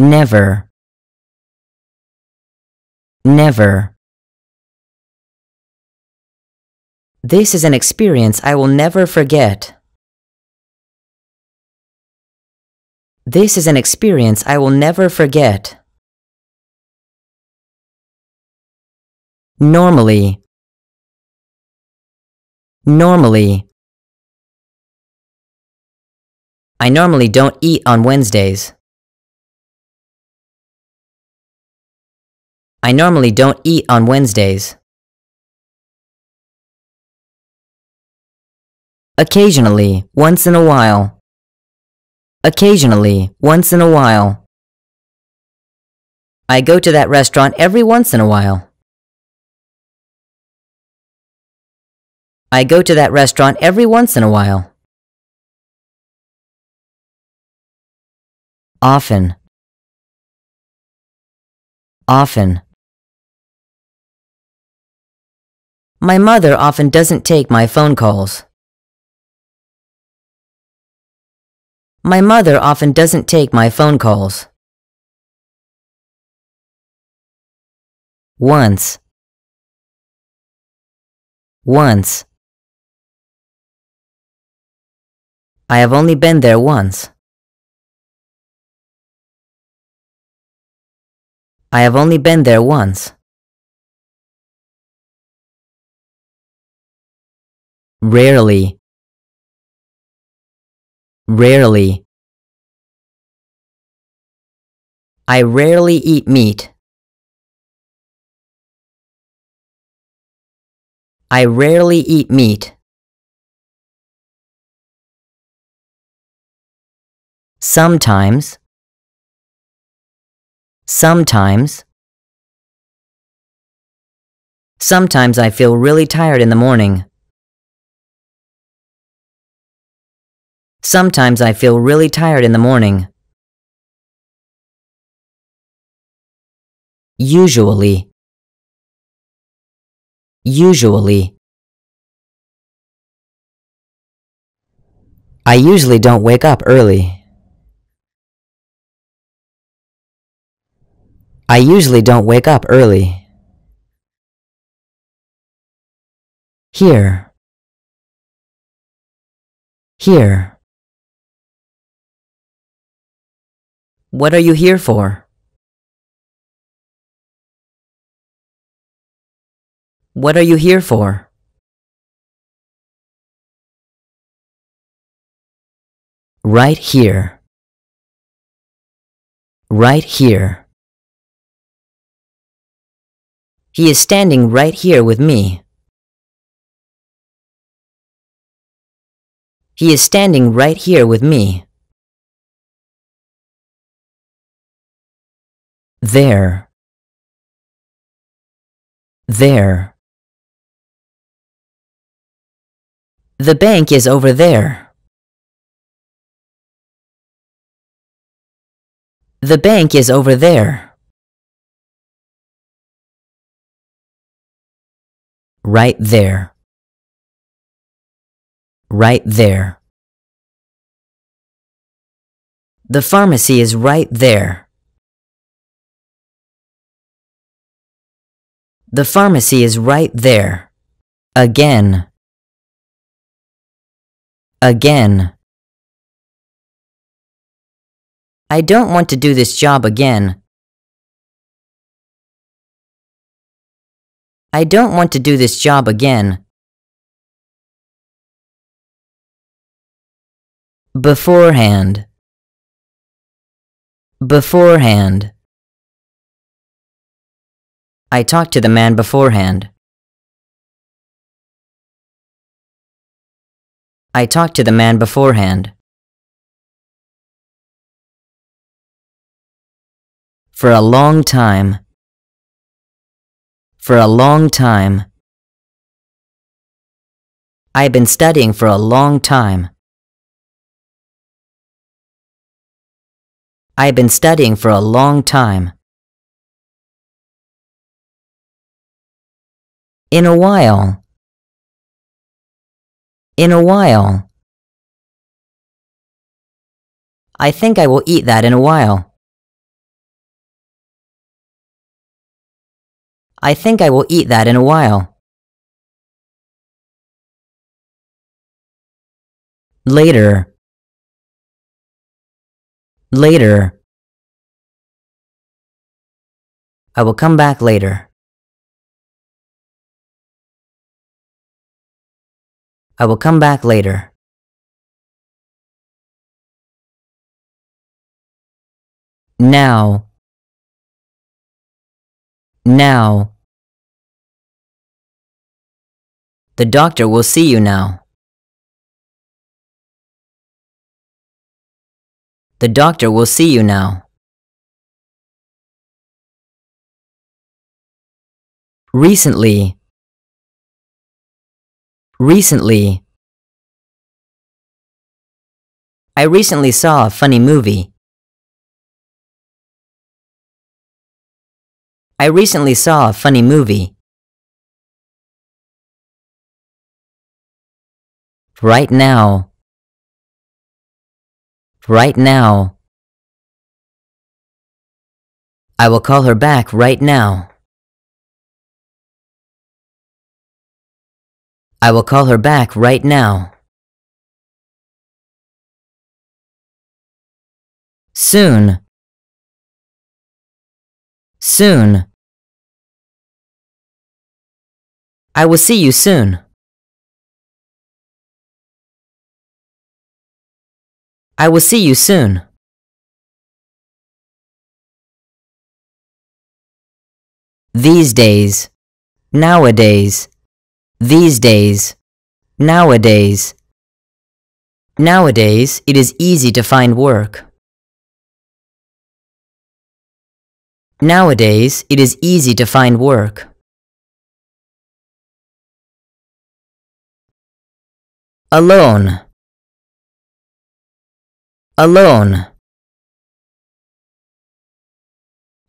never never This is an experience I will never forget. This is an experience I will never forget. Normally Normally I normally don't eat on Wednesdays. I normally don't eat on Wednesdays. Occasionally, once in a while. Occasionally, once in a while. I go to that restaurant every once in a while. I go to that restaurant every once in a while. Often. Often. My mother often doesn't take my phone calls. My mother often doesn't take my phone calls. Once. Once. I have only been there once. I have only been there once. rarely rarely I rarely eat meat. I rarely eat meat. Sometimes Sometimes Sometimes I feel really tired in the morning. Sometimes I feel really tired in the morning. Usually. Usually. I usually don't wake up early. I usually don't wake up early. Here. Here. What are you here for? What are you here for? Right here. Right here. He is standing right here with me. He is standing right here with me. there there The bank is over there. The bank is over there. Right there. Right there. The pharmacy is right there. The pharmacy is right there. Again. Again. I don't want to do this job again. I don't want to do this job again. Beforehand. Beforehand. I talked to the man beforehand. I talked to the man beforehand. For a long time. For a long time. I've been studying for a long time. I've been studying for a long time. In a while. In a while. I think I will eat that in a while. I think I will eat that in a while. Later. Later. I will come back later. I will come back later. Now. Now. The doctor will see you now. The doctor will see you now. Recently. Recently I recently saw a funny movie. I recently saw a funny movie. Right now. Right now. I will call her back right now. I will call her back right now. Soon. Soon. I will see you soon. I will see you soon. These days. Nowadays these days, nowadays. Nowadays, it is easy to find work. Nowadays, it is easy to find work. Alone. Alone.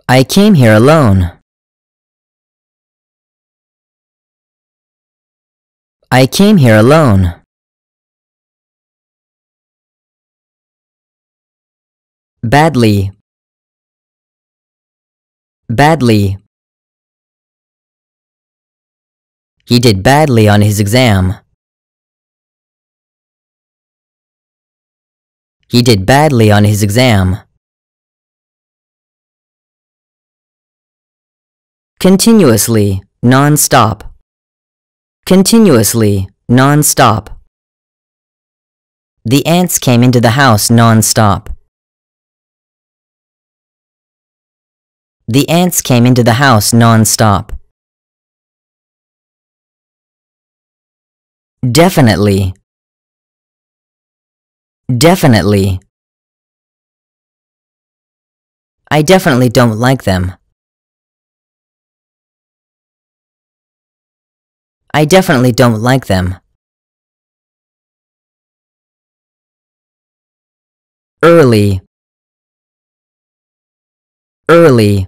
I came here alone. I came here alone. Badly. Badly. He did badly on his exam. He did badly on his exam. Continuously, non-stop. Continuously, non-stop. The ants came into the house non-stop. The ants came into the house non-stop. Definitely. Definitely. I definitely don't like them. I definitely don't like them. Early Early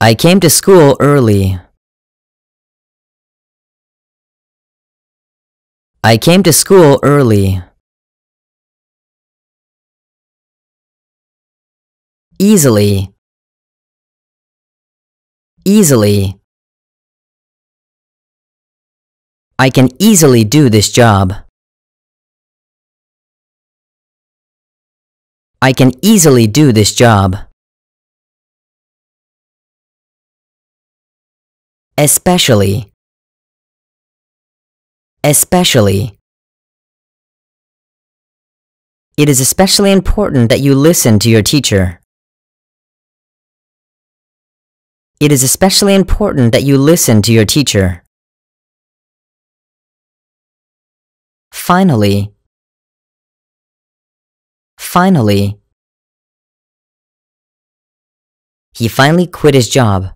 I came to school early. I came to school early. Easily Easily. I can easily do this job. I can easily do this job. Especially. Especially. It is especially important that you listen to your teacher. it is especially important that you listen to your teacher. Finally, finally, he finally quit his job.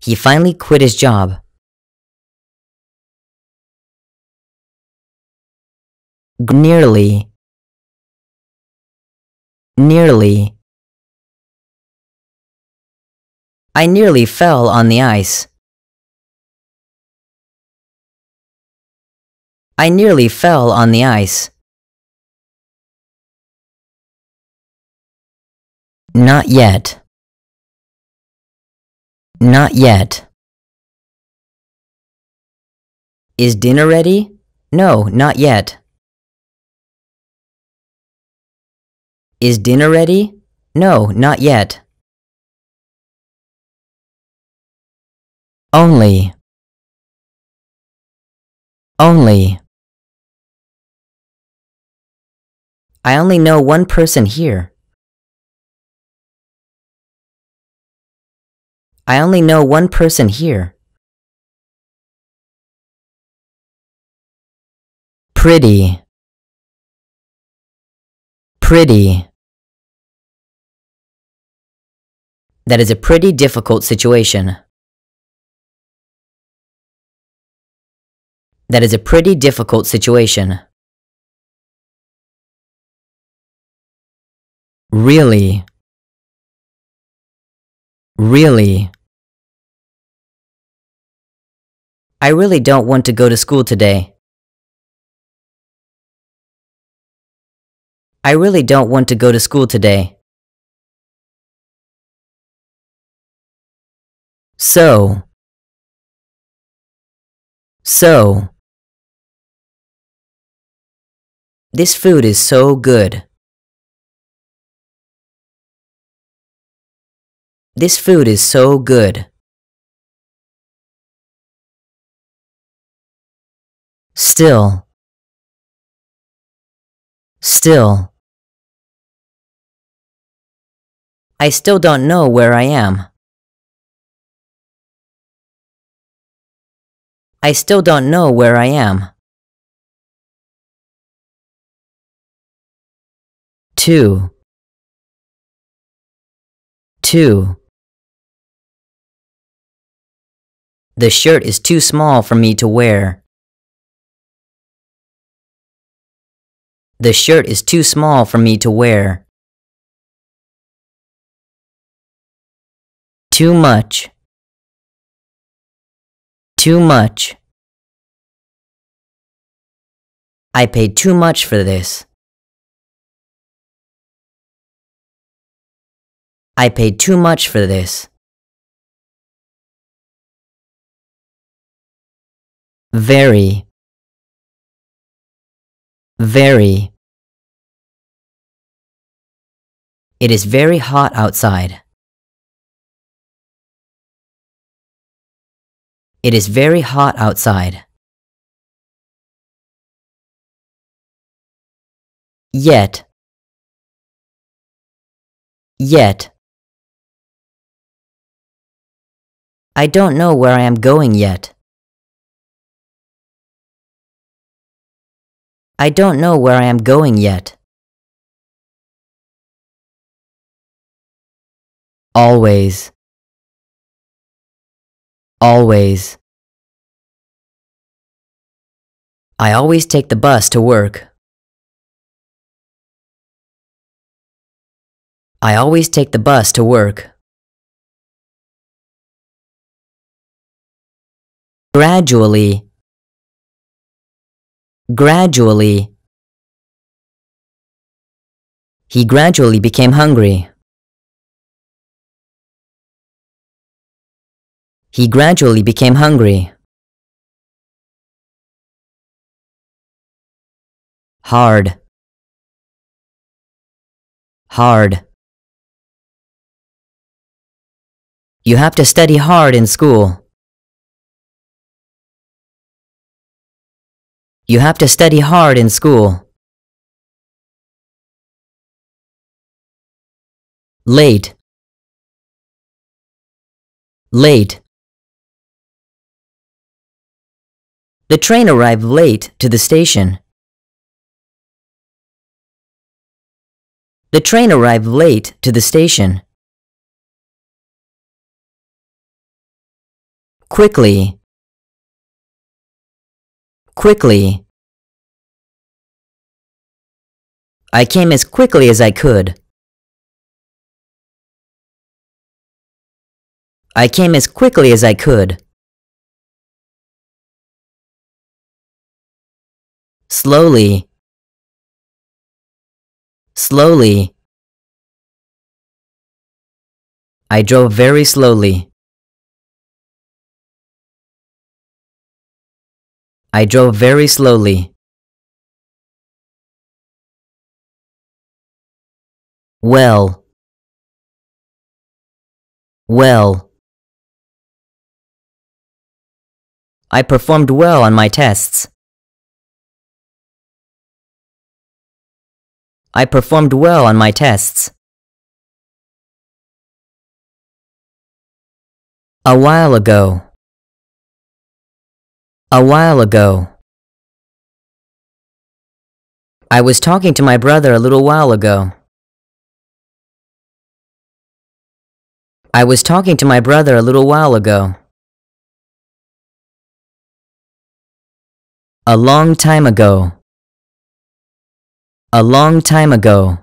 He finally quit his job. Nearly, Nearly. I nearly fell on the ice. I nearly fell on the ice. Not yet. Not yet. Is dinner ready? No, not yet. Is dinner ready? No, not yet. Only. Only. I only know one person here. I only know one person here. Pretty. Pretty. That is a pretty difficult situation. That is a pretty difficult situation. Really. Really. I really don't want to go to school today. I really don't want to go to school today. So. So. This food is so good. This food is so good. Still. Still. I still don't know where I am. I still don't know where I am. 2 2 The shirt is too small for me to wear. The shirt is too small for me to wear. Too much. Too much. I paid too much for this. I paid too much for this. Very. Very. It is very hot outside. It is very hot outside. Yet. Yet. I don't know where I am going yet. I don't know where I am going yet. Always. Always. I always take the bus to work. I always take the bus to work. Gradually. Gradually. He gradually became hungry. He gradually became hungry. Hard. Hard. You have to study hard in school. You have to study hard in school. Late. Late. The train arrived late to the station. The train arrived late to the station. Quickly. Quickly. I came as quickly as I could. I came as quickly as I could. Slowly. Slowly. I drove very slowly. I drove very slowly. Well. Well. I performed well on my tests. I performed well on my tests. A while ago. A while ago. I was talking to my brother a little while ago. I was talking to my brother a little while ago. A long time ago. A long time ago.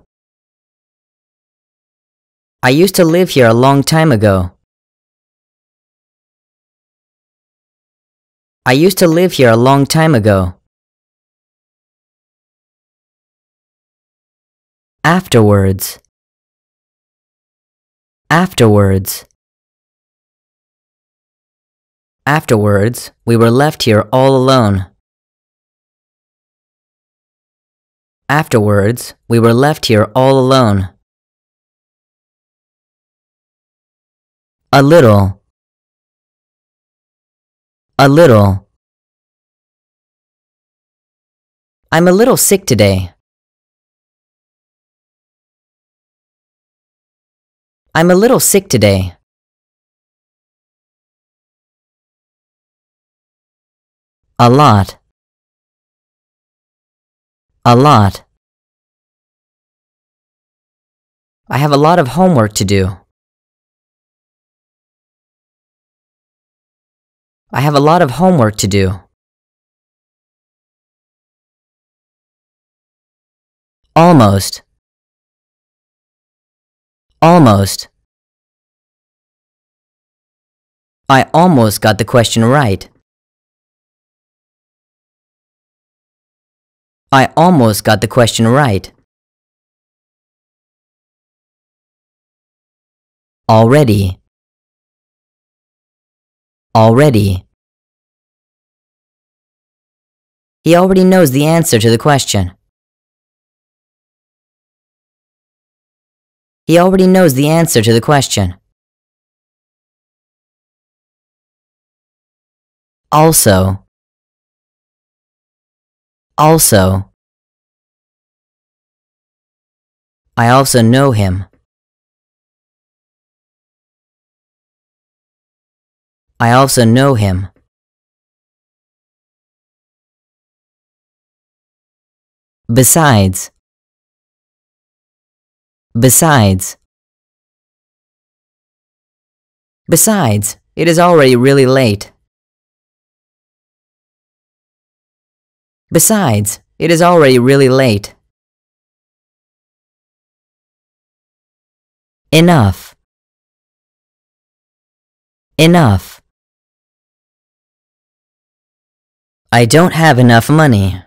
I used to live here a long time ago. I used to live here a long time ago. Afterwards. Afterwards. Afterwards, we were left here all alone. Afterwards, we were left here all alone. A little. A little. I'm a little sick today. I'm a little sick today. A lot. A lot. I have a lot of homework to do. I have a lot of homework to do. Almost. Almost. I almost got the question right. I almost got the question right. Already. Already. He already knows the answer to the question. He already knows the answer to the question. Also. Also. I also know him. I also know him. Besides. Besides. Besides, it is already really late. Besides, it is already really late. Enough. Enough. I don't have enough money.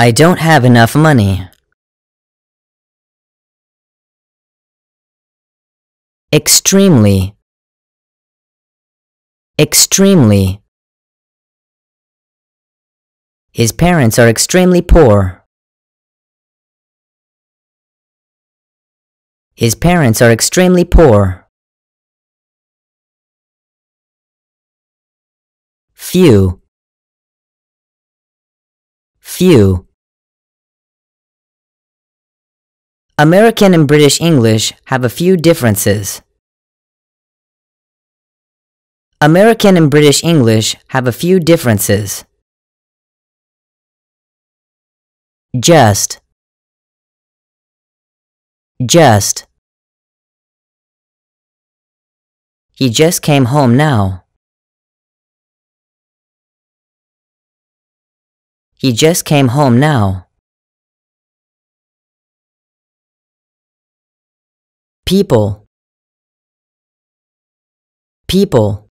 I don't have enough money. Extremely. Extremely. His parents are extremely poor. His parents are extremely poor. Few. Few. American and British English have a few differences. American and British English have a few differences. Just. Just. He just came home now. He just came home now. people people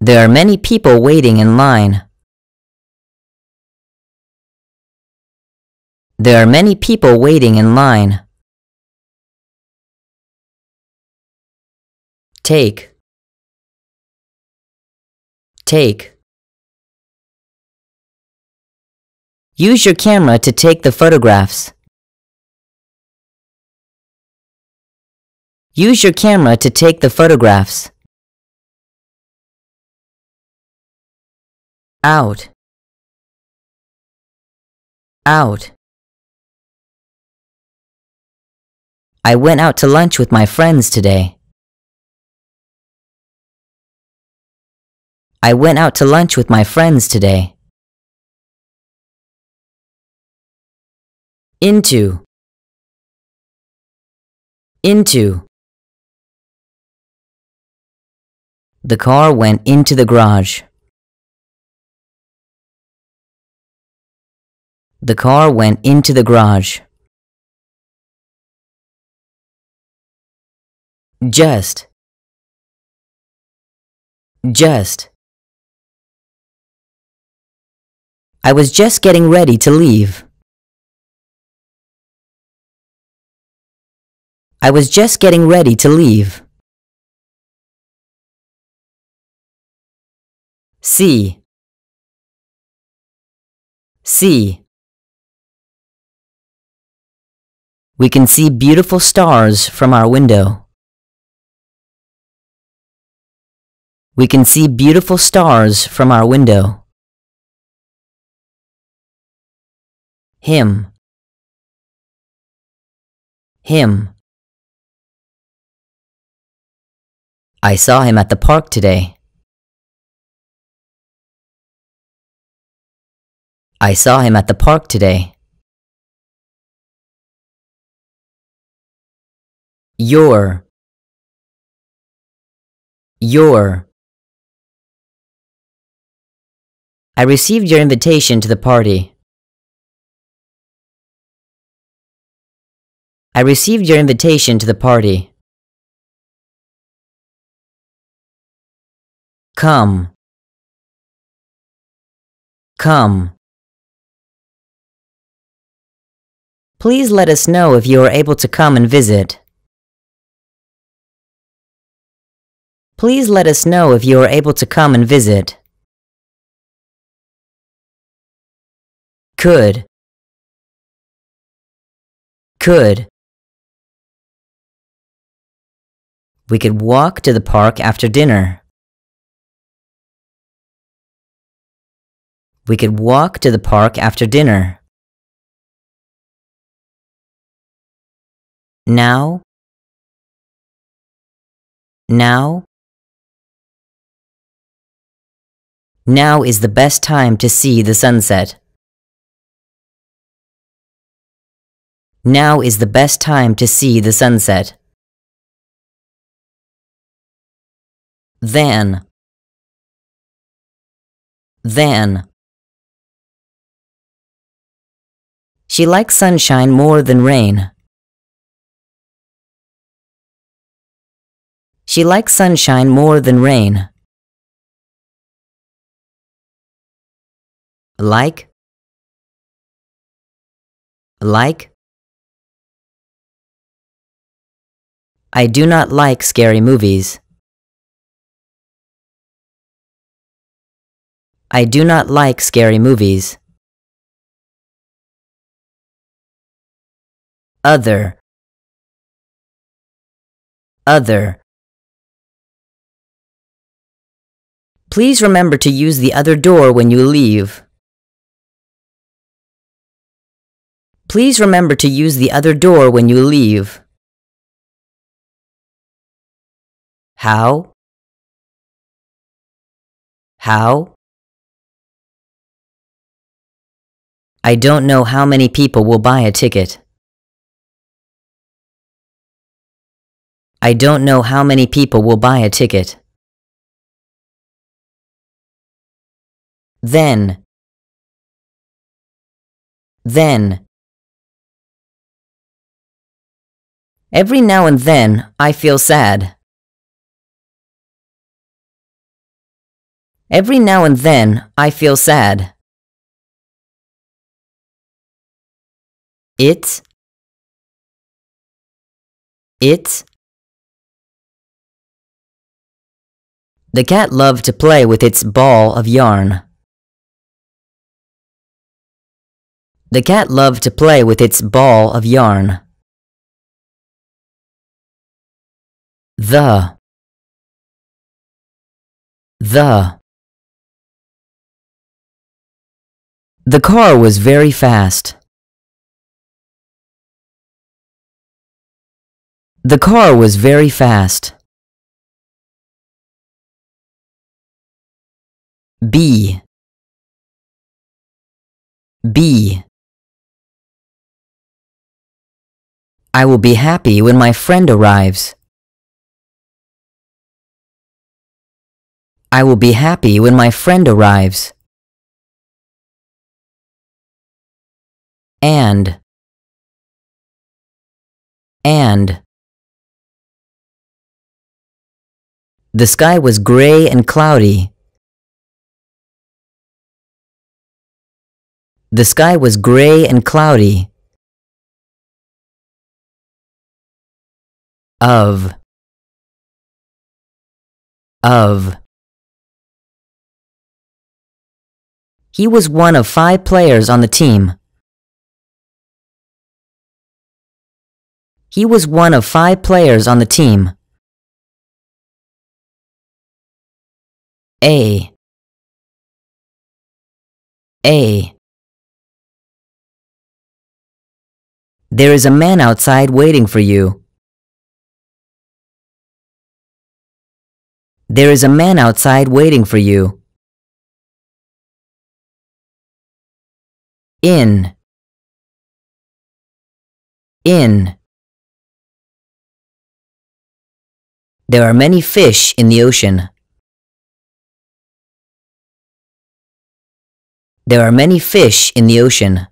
There are many people waiting in line. There are many people waiting in line. Take. Take. Use your camera to take the photographs. Use your camera to take the photographs. Out. Out. I went out to lunch with my friends today. I went out to lunch with my friends today. Into. Into. The car went into the garage. The car went into the garage. Just. Just. I was just getting ready to leave. I was just getting ready to leave. See. See. We can see beautiful stars from our window. We can see beautiful stars from our window. Him Him I saw him at the park today. I saw him at the park today. Your Your I received your invitation to the party. I received your invitation to the party. Come. Come. Please let us know if you are able to come and visit. Please let us know if you are able to come and visit. Could. Could. We could walk to the park after dinner. We could walk to the park after dinner. now, now. Now is the best time to see the sunset. Now is the best time to see the sunset. Then, then. She likes sunshine more than rain. She likes sunshine more than rain. Like, like. I do not like scary movies. I do not like scary movies. Other, other. Please remember to use the other door when you leave. Please remember to use the other door when you leave. How? How? I don't know how many people will buy a ticket. I don't know how many people will buy a ticket. then then Every now and then, I feel sad. Every now and then, I feel sad. It It The cat loved to play with its ball of yarn. The cat loved to play with its ball of yarn. The The The car was very fast. The car was very fast. B B I will be happy when my friend arrives. I will be happy when my friend arrives. And and The sky was gray and cloudy. The sky was gray and cloudy. of of He was one of five players on the team. He was one of five players on the team. A A There is a man outside waiting for you. There is a man outside waiting for you. In. In. There are many fish in the ocean. There are many fish in the ocean.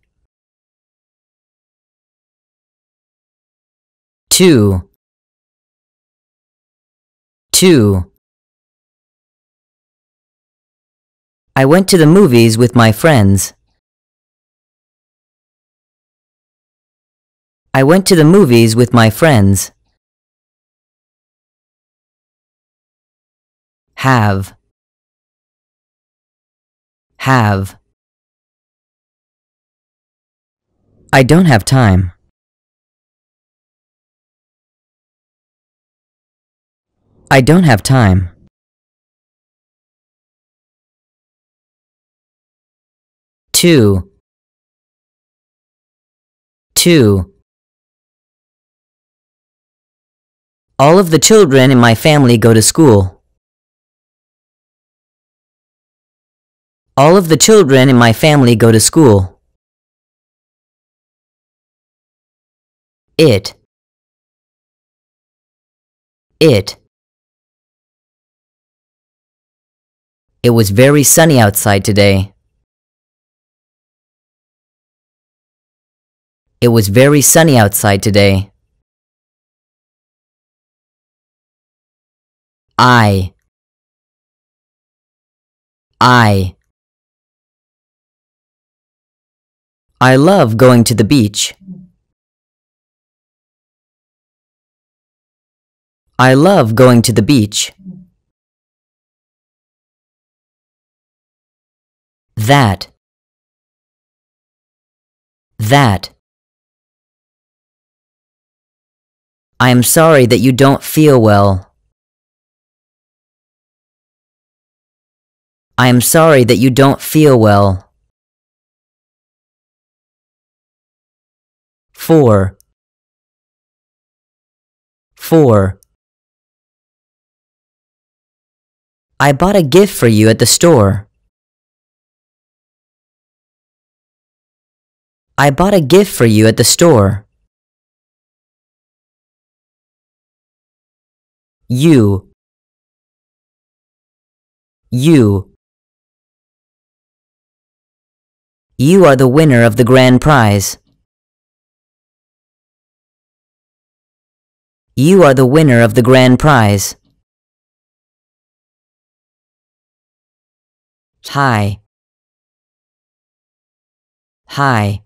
2 2 I went to the movies with my friends. I went to the movies with my friends. Have. Have. I don't have time. I don't have time. two two All of the children in my family go to school. All of the children in my family go to school. It. It. It was very sunny outside today. It was very sunny outside today. I I I love going to the beach. I love going to the beach. That that I am sorry that you don't feel well. I am sorry that you don't feel well. 4 4 I bought a gift for you at the store. I bought a gift for you at the store. you you you are the winner of the grand prize you are the winner of the grand prize hi hi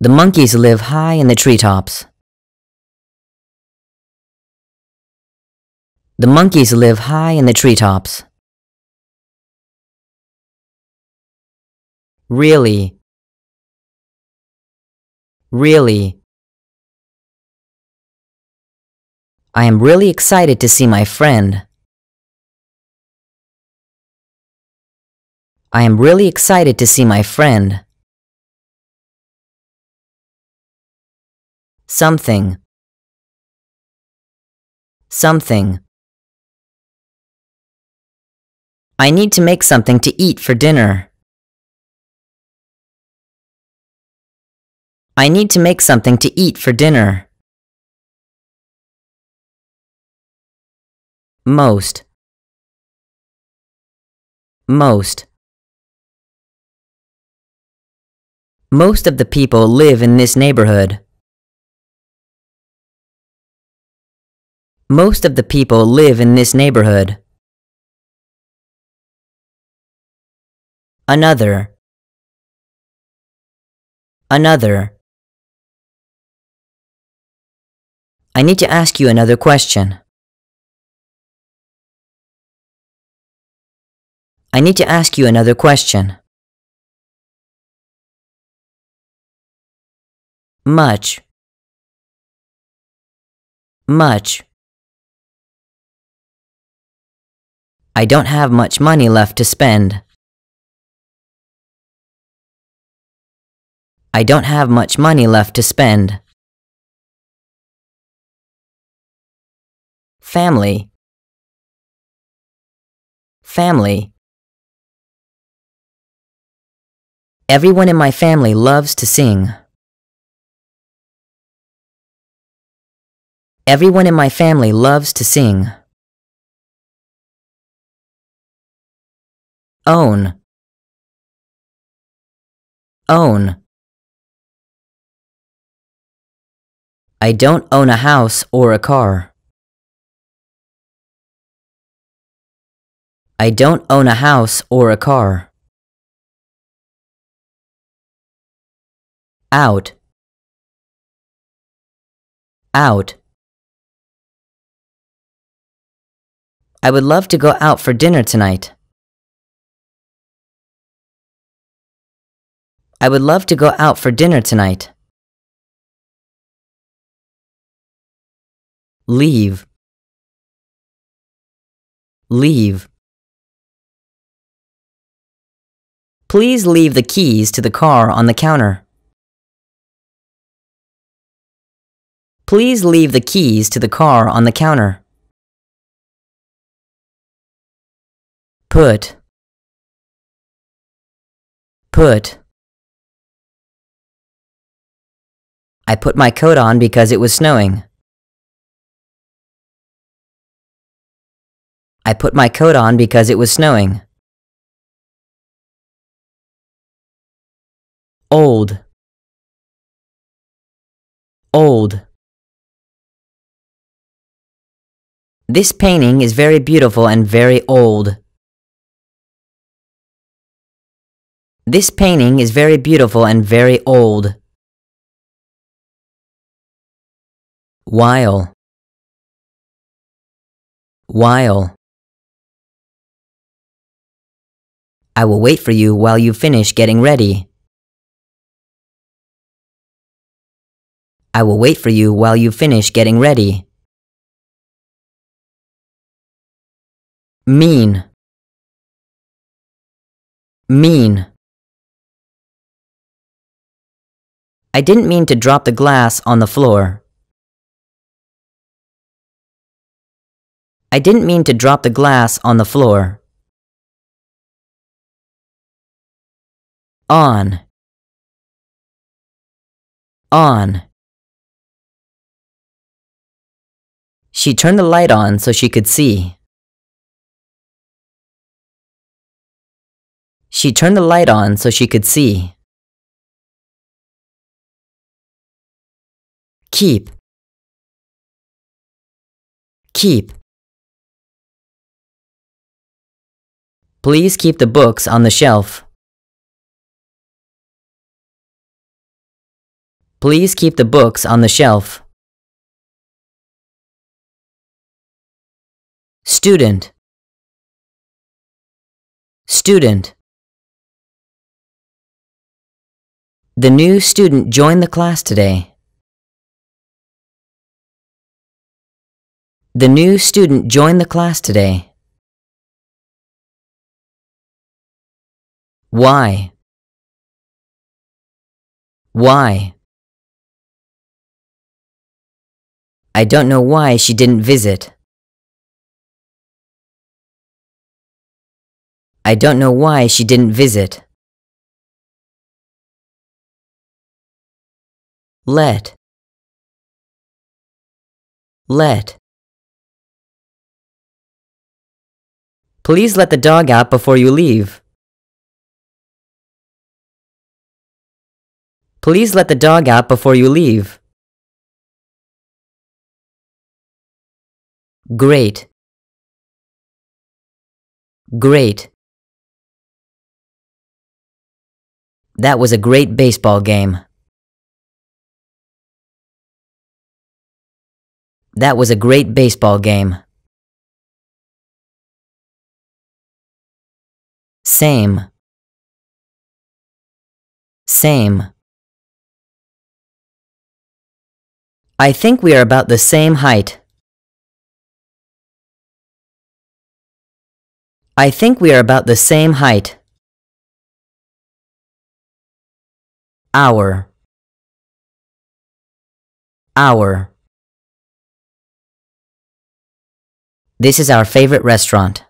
the monkeys live high in the treetops The monkeys live high in the treetops. Really. Really. I am really excited to see my friend. I am really excited to see my friend. Something. Something. I need to make something to eat for dinner. I need to make something to eat for dinner. Most. Most. Most of the people live in this neighborhood. Most of the people live in this neighborhood. another another I need to ask you another question. I need to ask you another question. Much much. I don't have much money left to spend. I don't have much money left to spend. Family Family Everyone in my family loves to sing. Everyone in my family loves to sing. Own Own I don't own a house or a car. I don't own a house or a car. Out. Out. I would love to go out for dinner tonight. I would love to go out for dinner tonight. leave leave Please leave the keys to the car on the counter. Please leave the keys to the car on the counter. Put Put I put my coat on because it was snowing. I put my coat on because it was snowing. Old Old This painting is very beautiful and very old. This painting is very beautiful and very old. While While I will wait for you while you finish getting ready. I will wait for you while you finish getting ready. Mean Mean I didn't mean to drop the glass on the floor. I didn't mean to drop the glass on the floor. on on She turned the light on so she could see. She turned the light on so she could see. Keep. Keep. Please keep the books on the shelf. Please keep the books on the shelf. Student Student The new student joined the class today. The new student joined the class today. Why? Why? I don't know why she didn't visit. I don't know why she didn't visit. Let. Let. Please let the dog out before you leave. Please let the dog out before you leave. great great That was a great baseball game. That was a great baseball game. Same. Same. I think we are about the same height. I think we are about the same height. Hour. Hour. This is our favorite restaurant.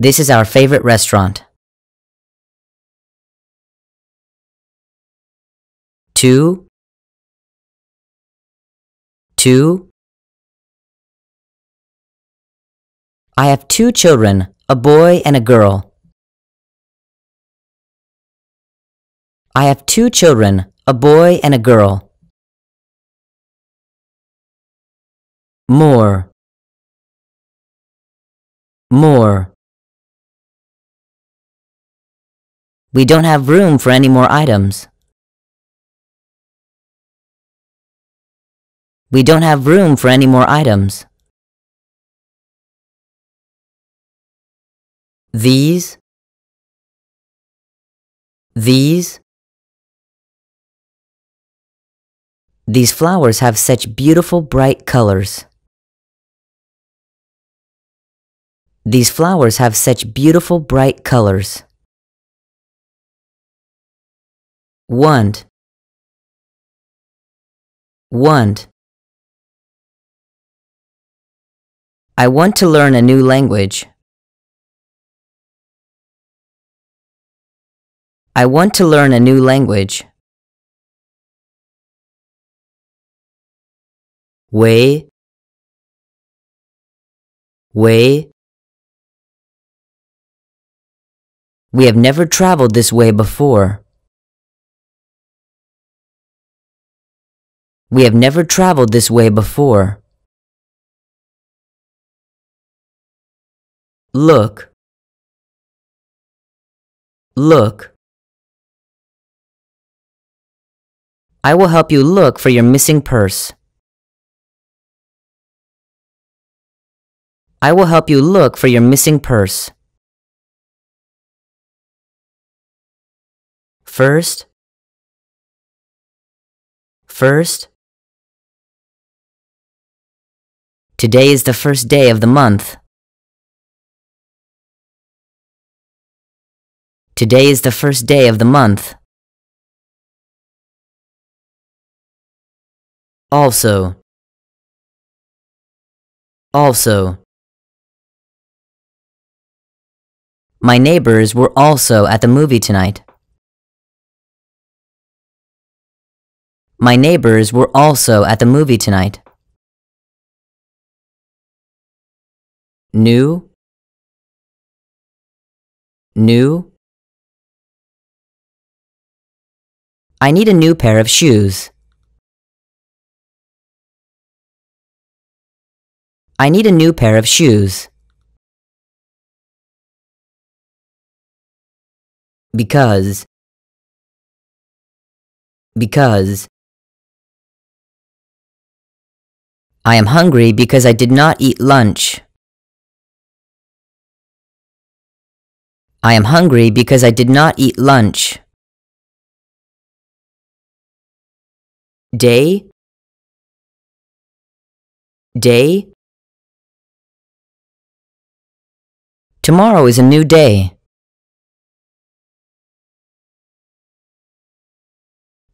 This is our favorite restaurant. 2 2 I have two children, a boy and a girl. I have two children, a boy and a girl. More. More. We don't have room for any more items. We don't have room for any more items. these, these. These flowers have such beautiful bright colors. These flowers have such beautiful bright colors. Want. Want. I want to learn a new language. I want to learn a new language. Way. We have never traveled this way before. We have never traveled this way before. Look. Look. I will help you look for your missing purse. I will help you look for your missing purse. First, first, today is the first day of the month. Today is the first day of the month. also also My neighbors were also at the movie tonight. My neighbors were also at the movie tonight. New New I need a new pair of shoes. I need a new pair of shoes. Because because I am hungry because I did not eat lunch. I am hungry because I did not eat lunch. Day Day Tomorrow is a new day.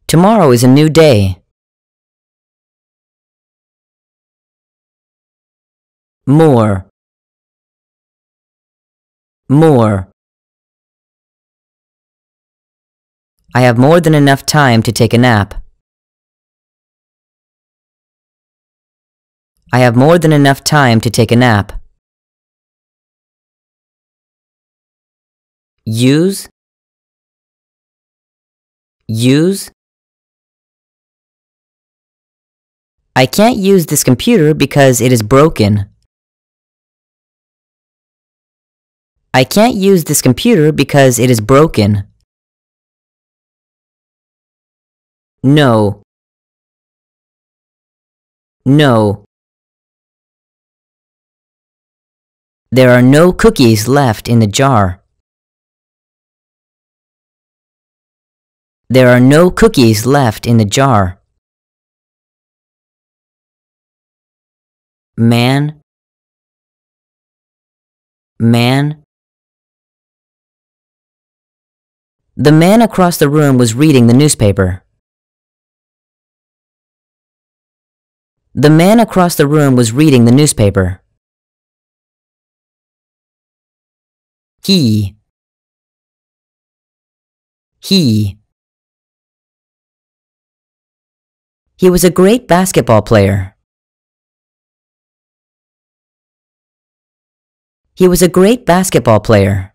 Tomorrow is a new day. More. More. I have more than enough time to take a nap. I have more than enough time to take a nap. use use I can't use this computer because it is broken. I can't use this computer because it is broken. No. No. There are no cookies left in the jar. There are no cookies left in the jar. Man, man. The man across the room was reading the newspaper. The man across the room was reading the newspaper. He. He. He was a great basketball player. He was a great basketball player.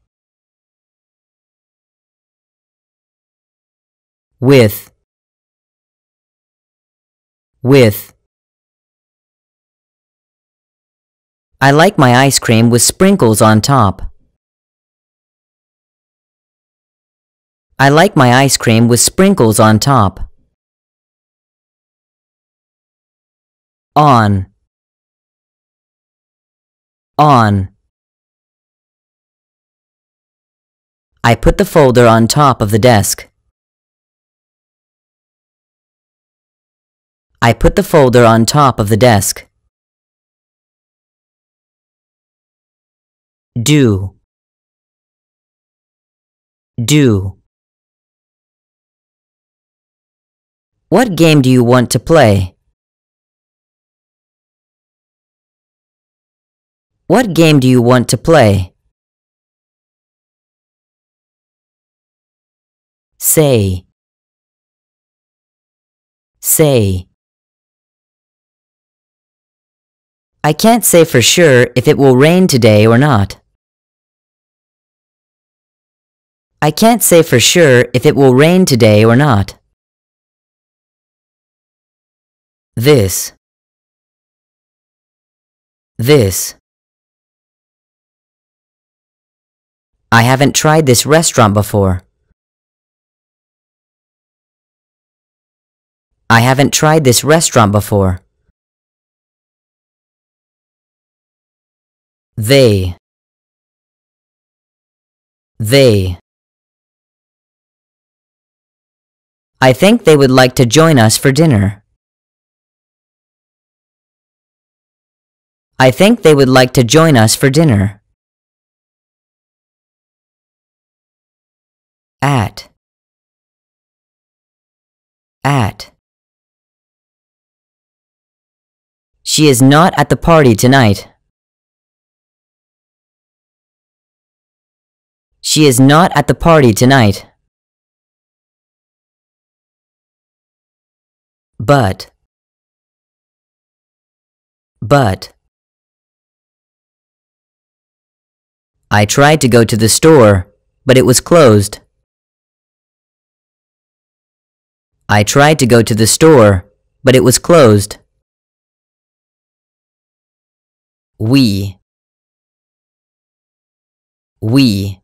With with I like my ice cream with sprinkles on top. I like my ice cream with sprinkles on top. on on I put the folder on top of the desk. I put the folder on top of the desk. Do Do What game do you want to play? What game do you want to play? Say. Say. I can't say for sure if it will rain today or not. I can't say for sure if it will rain today or not. This. This. I haven't tried this restaurant before. I haven't tried this restaurant before. They They I think they would like to join us for dinner. I think they would like to join us for dinner. at at She is not at the party tonight. She is not at the party tonight. But but I tried to go to the store, but it was closed. I tried to go to the store, but it was closed. We We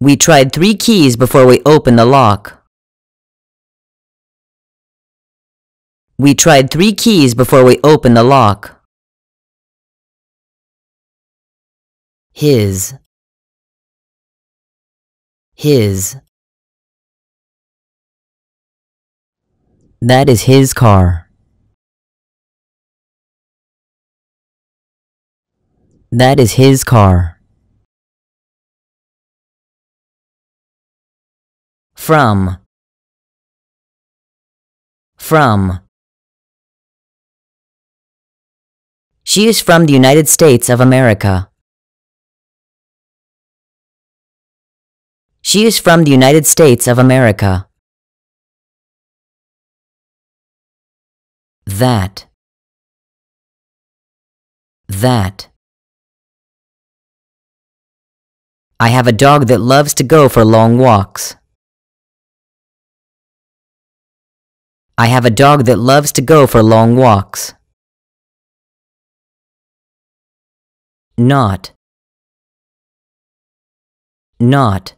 We tried three keys before we opened the lock. We tried three keys before we opened the lock. His His That is his car. That is his car. From. From. She is from the United States of America. She is from the United States of America. that that I have a dog that loves to go for long walks. I have a dog that loves to go for long walks. Not. Not.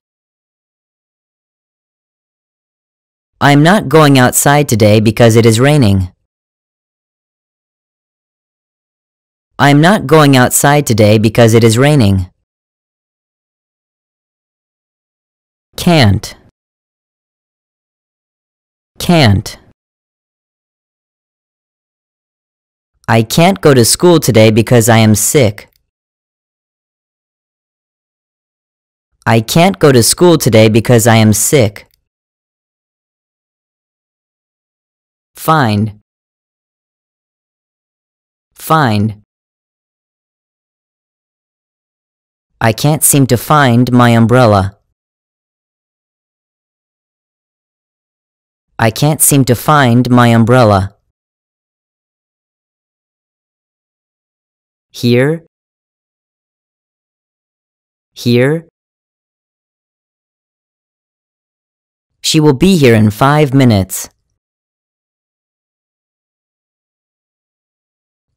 I am not going outside today because it is raining. I am not going outside today because it is raining. Can't. Can't. I can't go to school today because I am sick. I can't go to school today because I am sick. Find. Find. I can't seem to find my umbrella. I can't seem to find my umbrella. Here, here. She will be here in five minutes.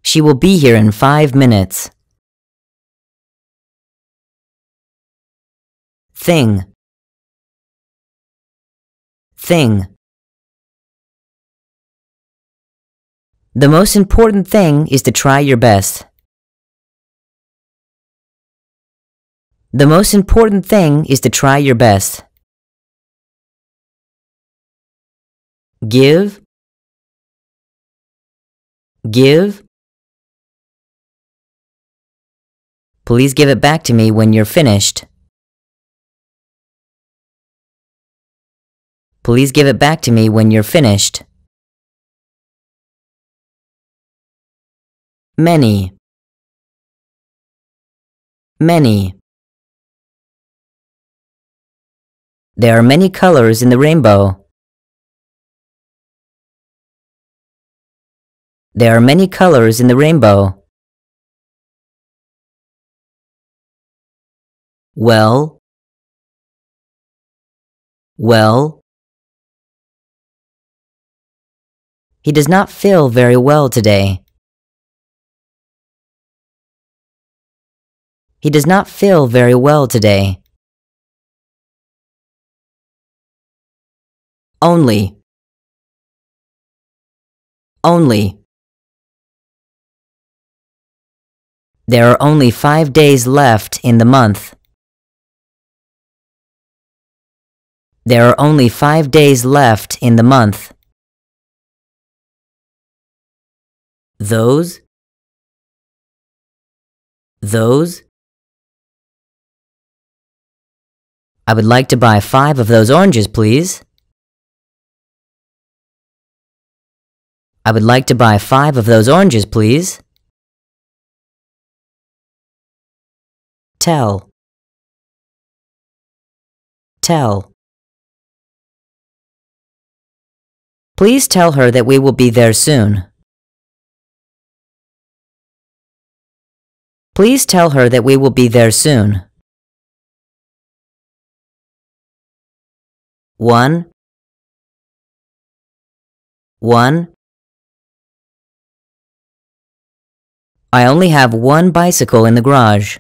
She will be here in five minutes. thing thing The most important thing is to try your best. The most important thing is to try your best. Give Give Please give it back to me when you're finished. Please give it back to me when you're finished. Many. Many. There are many colors in the rainbow. There are many colors in the rainbow. Well, well, He does not feel very well today. He does not feel very well today. Only. Only. There are only five days left in the month. There are only five days left in the month. those those I would like to buy five of those oranges, please. I would like to buy five of those oranges, please. Tell. Tell. Please tell her that we will be there soon. Please tell her that we will be there soon. 1 1 I only have one bicycle in the garage.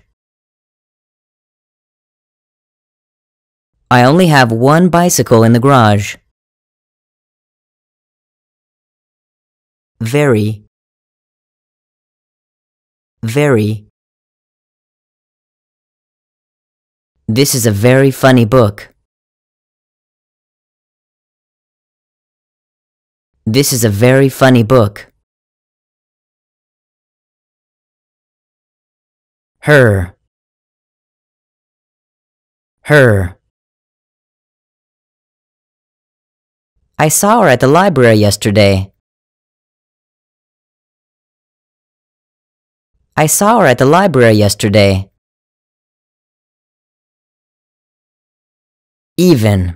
I only have one bicycle in the garage. Very, very. This is a very funny book. This is a very funny book. Her. Her. I saw her at the library yesterday. I saw her at the library yesterday. even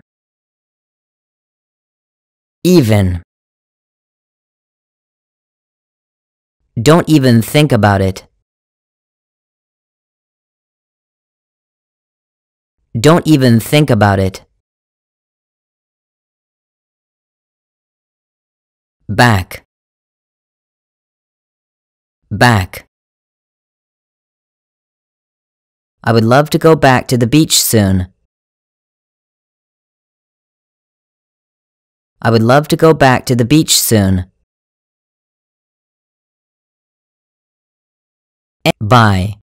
even don't even think about it don't even think about it back back I would love to go back to the beach soon. I would love to go back to the beach soon. Bye.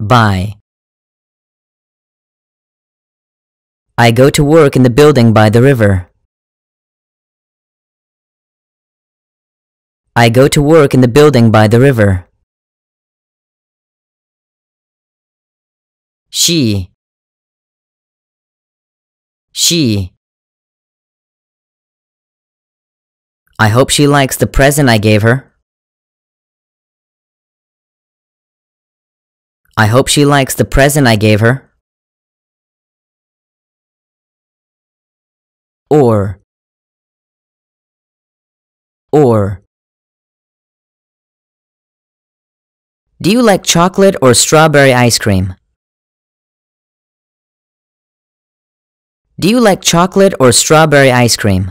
Bye. I go to work in the building by the river. I go to work in the building by the river. She. She. I hope she likes the present I gave her. I hope she likes the present I gave her. Or. Or. Do you like chocolate or strawberry ice cream? Do you like chocolate or strawberry ice cream?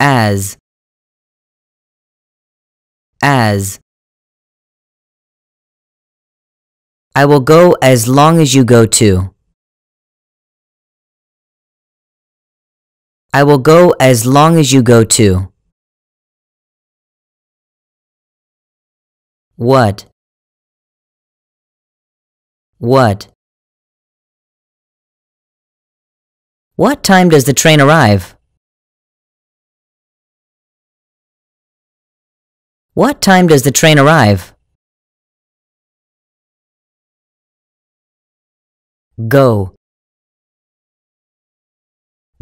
As As I will go as long as you go too. I will go as long as you go too. What? What? What time does the train arrive? What time does the train arrive? Go.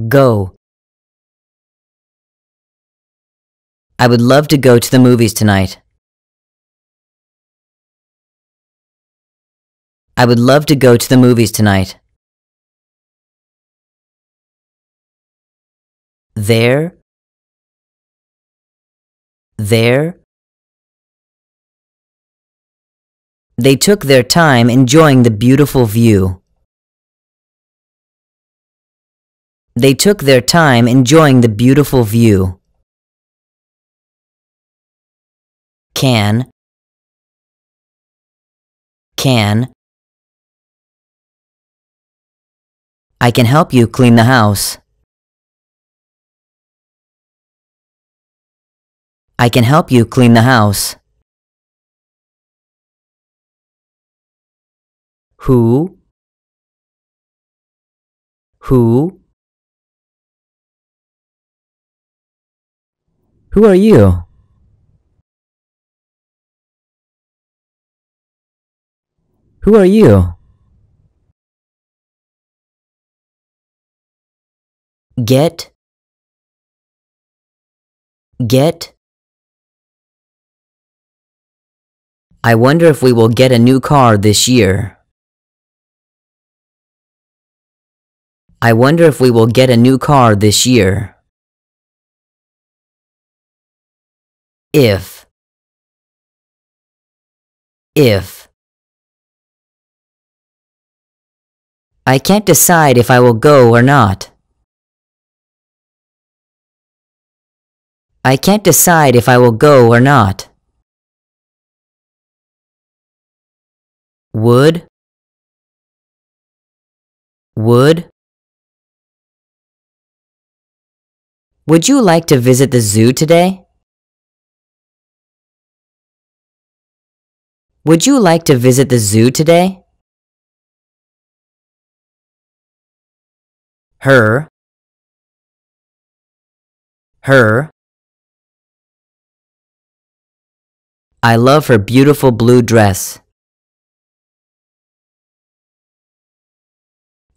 Go. I would love to go to the movies tonight. I would love to go to the movies tonight. there, there. They took their time enjoying the beautiful view. They took their time enjoying the beautiful view. Can, can. I can help you clean the house. I can help you clean the house. Who? Who? Who are you? Who are you? Get Get I wonder if we will get a new car this year. I wonder if we will get a new car this year. If If I can't decide if I will go or not. I can't decide if I will go or not. Would. Would. Would you like to visit the zoo today? Would you like to visit the zoo today? Her her I love her beautiful blue dress.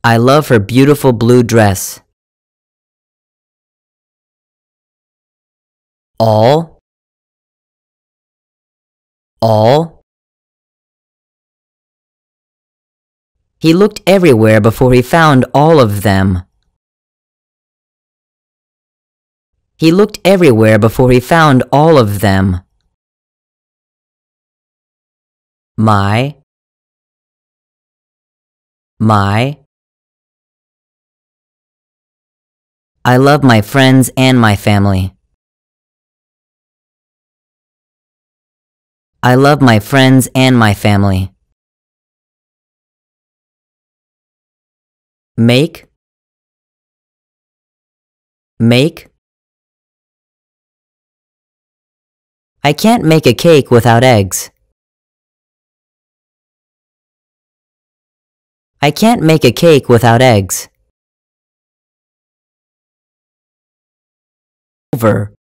I love her beautiful blue dress. All, all. He looked everywhere before he found all of them. He looked everywhere before he found all of them. My, my. I love my friends and my family. I love my friends and my family. Make Make I can't make a cake without eggs. I can't make a cake without eggs. over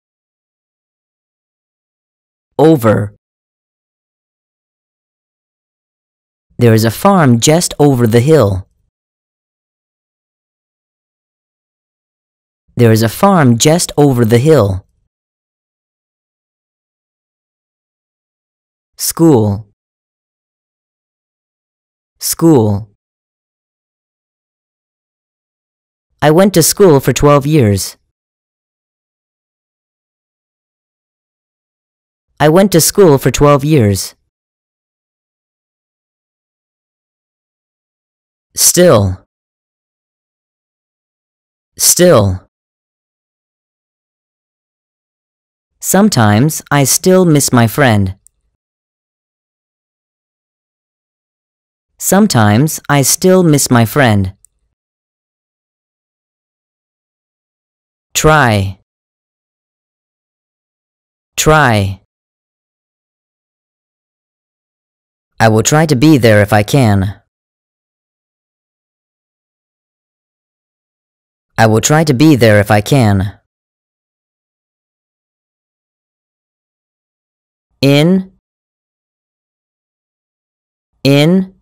over There is a farm just over the hill. There is a farm just over the hill. School School I went to school for 12 years. I went to school for 12 years. Still. Still. Sometimes I still miss my friend. Sometimes I still miss my friend. Try. Try. I will try to be there if I can. I will try to be there if I can. In In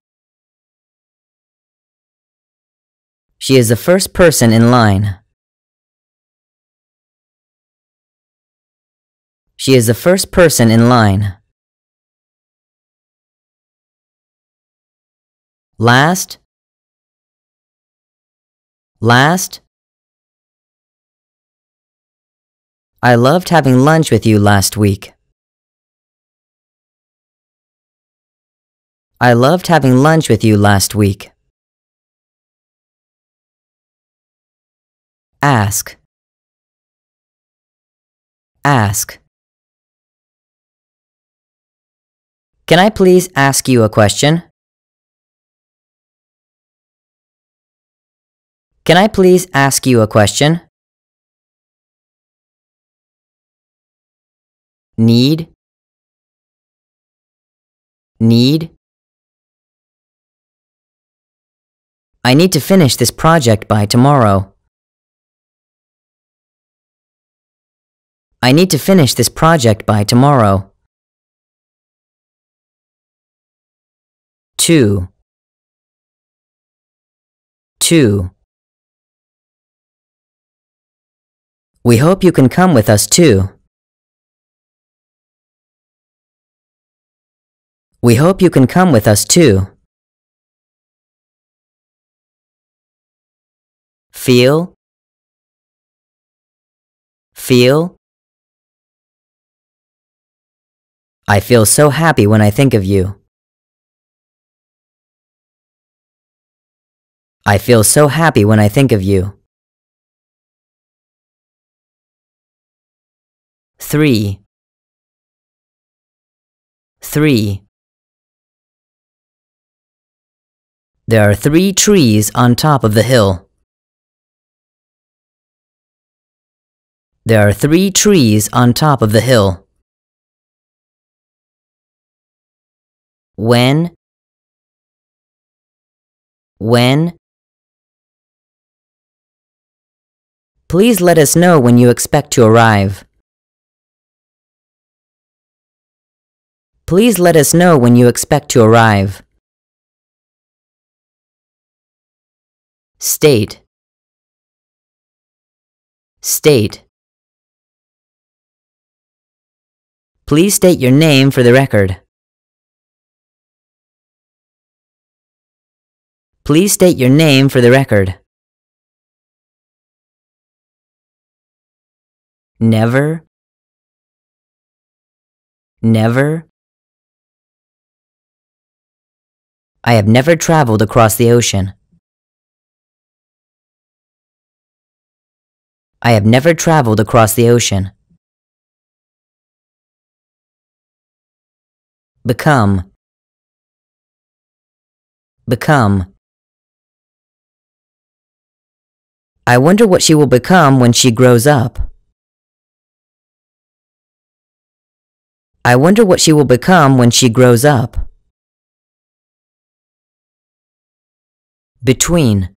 She is the first person in line. She is the first person in line. last last I loved having lunch with you last week. I loved having lunch with you last week. Ask. Ask. Can I please ask you a question? Can I please ask you a question? Need Need I need to finish this project by tomorrow. I need to finish this project by tomorrow. 2 2 We hope you can come with us too. We hope you can come with us too. Feel, feel. I feel so happy when I think of you. I feel so happy when I think of you. three, three. There are three trees on top of the hill. There are three trees on top of the hill. When, when, Please let us know when you expect to arrive. Please let us know when you expect to arrive. State State Please state your name for the record. Please state your name for the record. Never Never I have never traveled across the ocean. I have never traveled across the ocean. Become. Become. I wonder what she will become when she grows up. I wonder what she will become when she grows up. between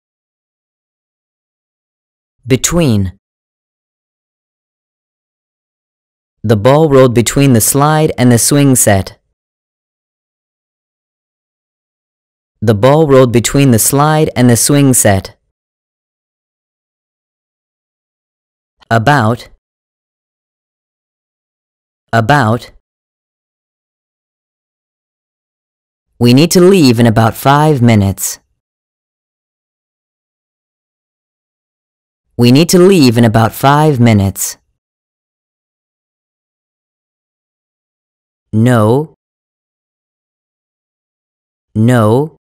between The ball rolled between the slide and the swing set. The ball rolled between the slide and the swing set. About About We need to leave in about five minutes. We need to leave in about five minutes. No. No.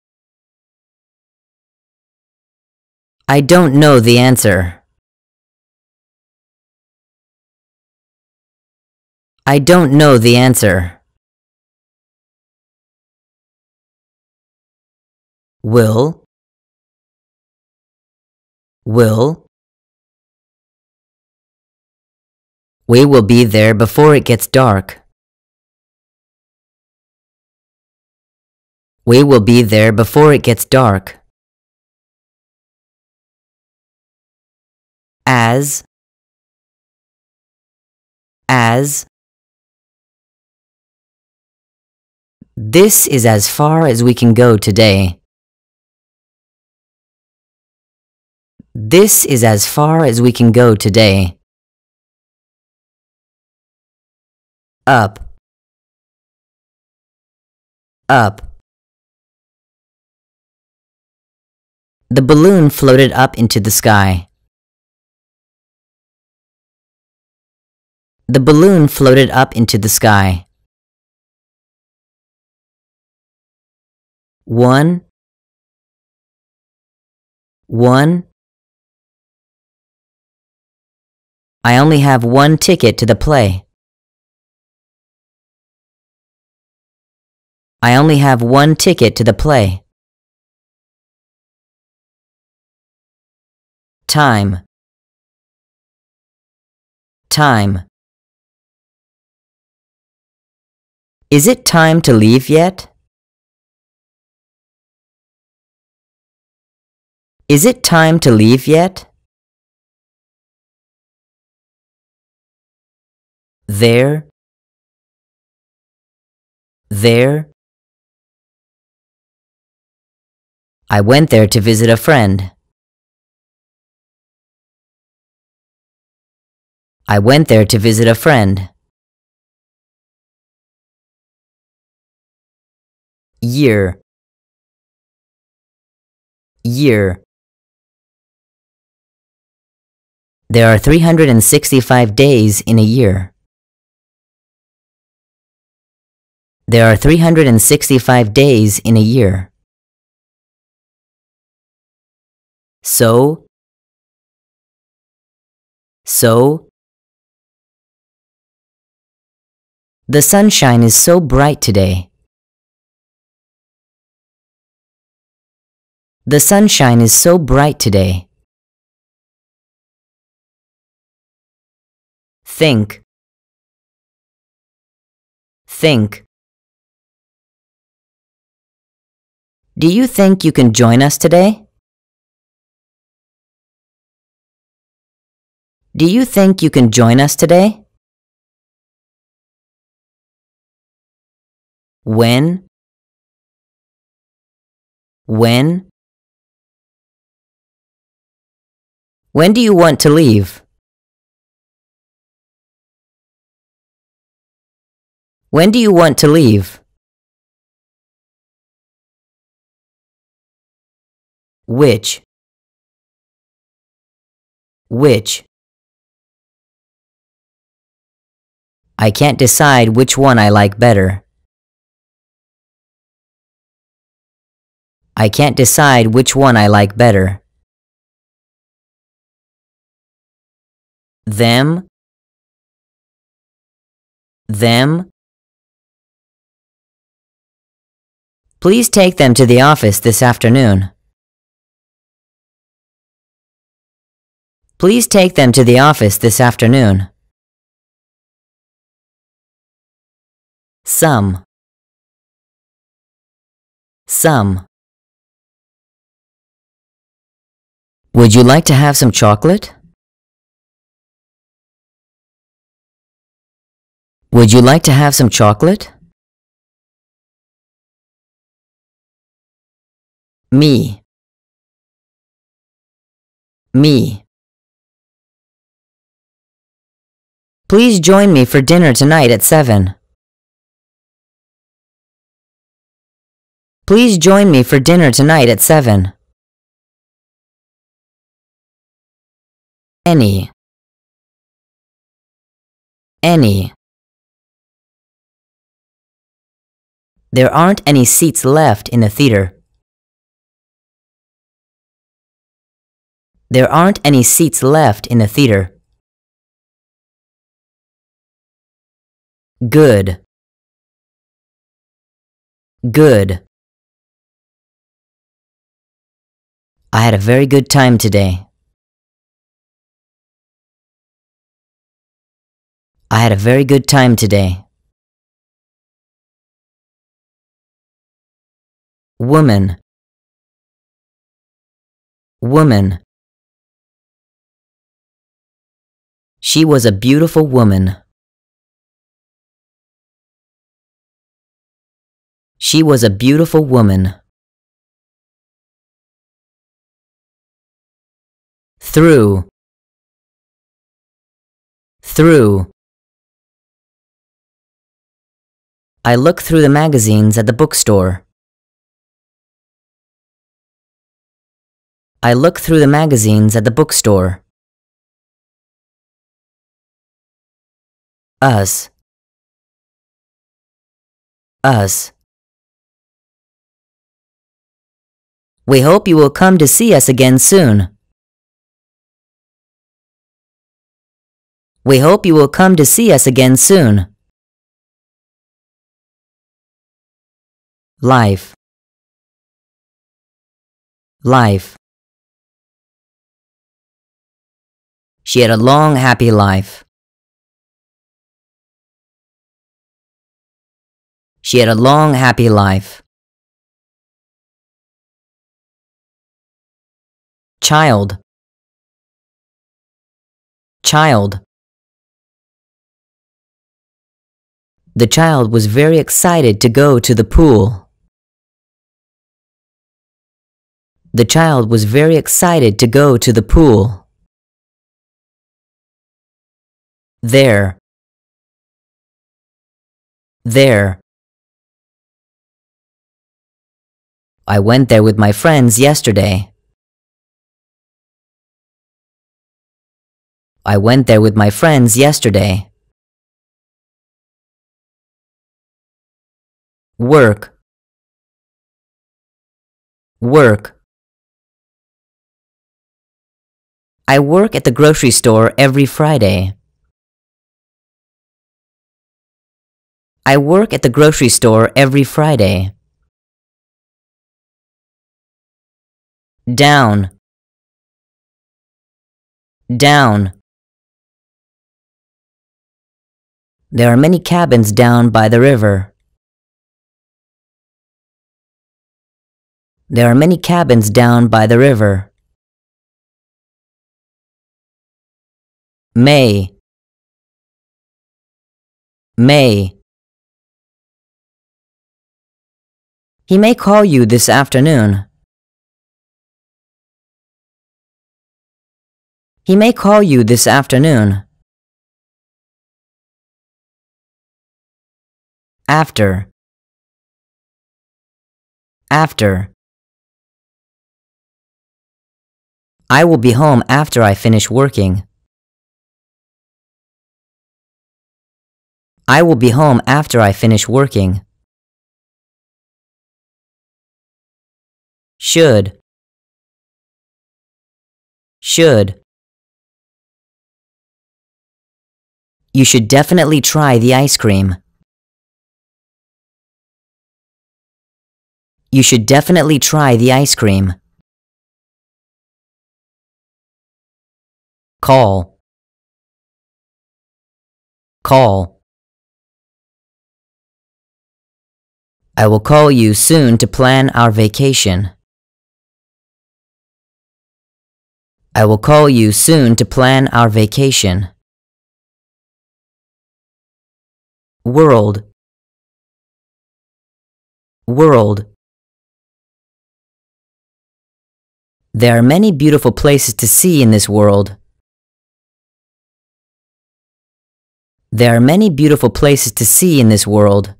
I don't know the answer. I don't know the answer. Will. Will. We will be there before it gets dark. We will be there before it gets dark. As as This is as far as we can go today. This is as far as we can go today. up up The balloon floated up into the sky. The balloon floated up into the sky. One, one. I only have one ticket to the play. I only have one ticket to the play. Time. Time. Is it time to leave yet? Is it time to leave yet? There. There. I went there to visit a friend. I went there to visit a friend. Year Year There are 365 days in a year. There are 365 days in a year. so so The sunshine is so bright today. The sunshine is so bright today. Think. Think. Do you think you can join us today? Do you think you can join us today? When? When? When do you want to leave? When do you want to leave? Which? Which? I can't decide which one I like better. I can't decide which one I like better. Them, them. Please take them to the office this afternoon. Please take them to the office this afternoon. Some. Some. Would you like to have some chocolate? Would you like to have some chocolate? Me. Me. Please join me for dinner tonight at 7. Please join me for dinner tonight at 7. Any. Any. There aren't any seats left in the theater. There aren't any seats left in the theater. Good. Good. I had a very good time today. I had a very good time today. Woman Woman She was a beautiful woman. She was a beautiful woman. through through I look through the magazines at the bookstore. I look through the magazines at the bookstore. Us. Us. We hope you will come to see us again soon. We hope you will come to see us again soon. Life Life She had a long, happy life. She had a long, happy life. Child Child The child was very excited to go to the pool. The child was very excited to go to the pool. There. There. I went there with my friends yesterday. I went there with my friends yesterday. work work I work at the grocery store every Friday. I work at the grocery store every Friday. Down. Down. There are many cabins down by the river. There are many cabins down by the river. May May He may call you this afternoon. He may call you this afternoon. After After I will be home after I finish working. I will be home after I finish working. Should. Should. You should definitely try the ice cream. You should definitely try the ice cream. call call I will call you soon to plan our vacation. I will call you soon to plan our vacation. World World There are many beautiful places to see in this world. There are many beautiful places to see in this world,